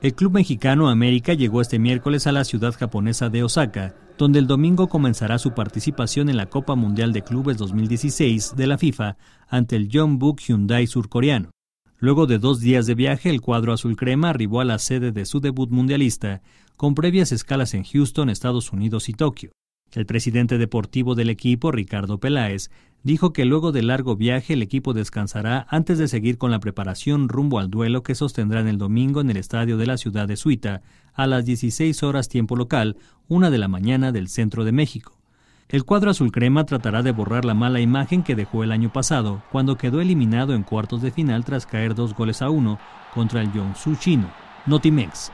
El club mexicano América llegó este miércoles a la ciudad japonesa de Osaka, donde el domingo comenzará su participación en la Copa Mundial de Clubes 2016 de la FIFA ante el Jeonbuk Hyundai surcoreano. Luego de dos días de viaje, el cuadro azul crema arribó a la sede de su debut mundialista, con previas escalas en Houston, Estados Unidos y Tokio. El presidente deportivo del equipo, Ricardo Peláez, dijo que luego del largo viaje el equipo descansará antes de seguir con la preparación rumbo al duelo que sostendrán el domingo en el estadio de la ciudad de Suita a las 16 horas tiempo local, una de la mañana del centro de México. El cuadro azul crema tratará de borrar la mala imagen que dejó el año pasado, cuando quedó eliminado en cuartos de final tras caer dos goles a uno contra el Yongsu chino. Notimex,